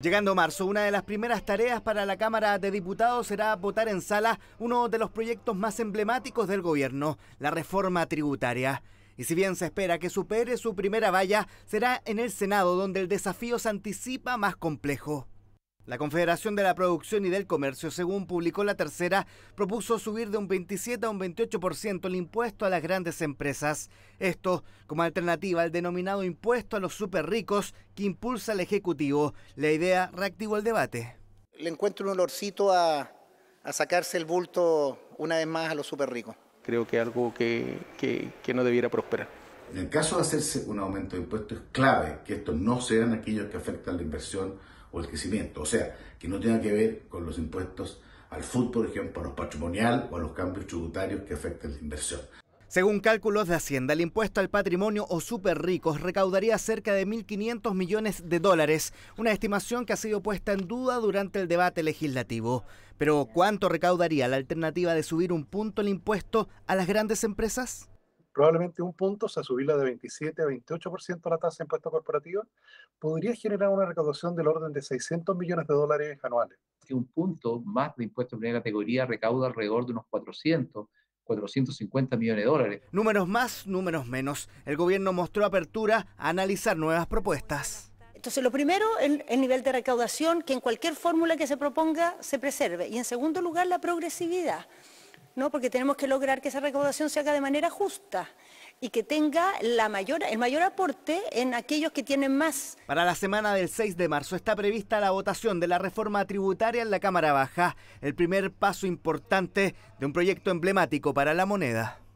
Llegando marzo, una de las primeras tareas para la Cámara de Diputados será votar en sala uno de los proyectos más emblemáticos del gobierno, la reforma tributaria. Y si bien se espera que supere su primera valla, será en el Senado donde el desafío se anticipa más complejo. La Confederación de la Producción y del Comercio, según publicó la tercera, propuso subir de un 27 a un 28% el impuesto a las grandes empresas. Esto como alternativa al denominado impuesto a los superricos que impulsa el Ejecutivo. La idea reactivó el debate. Le encuentro un olorcito a, sacarse el bulto una vez más a los superricos. Creo que algo que, que no debiera prosperar. En el caso de hacerse un aumento de impuestos, es clave que estos no sean aquellos que afectan la inversión o el crecimiento. O sea, que no tenga que ver con los impuestos al fútbol, por ejemplo, a los patrimonial o a los cambios tributarios que afecten la inversión. Según cálculos de Hacienda, el impuesto al patrimonio o superricos recaudaría cerca de 1.500 millones de dólares, una estimación que ha sido puesta en duda durante el debate legislativo. Pero, ¿cuánto recaudaría la alternativa de subir un punto el impuesto a las grandes empresas? probablemente un punto, o sea, subirla de 27 a 28% la tasa de impuesto corporativo, podría generar una recaudación del orden de 600 millones de dólares anuales. un punto más de impuesto de primera categoría recauda alrededor de unos 400, 450 millones de dólares. Números más, números menos. El gobierno mostró apertura a analizar nuevas propuestas. Entonces, lo primero, el, nivel de recaudación, que en cualquier fórmula que se proponga se preserve. Y en segundo lugar, la progresividad. ¿no? porque tenemos que lograr que esa recaudación se haga de manera justa y que tenga mayor, el mayor aporte en aquellos que tienen más. Para la semana del 6 de marzo está prevista la votación de la reforma tributaria en la Cámara Baja, el primer paso importante de un proyecto emblemático para la moneda.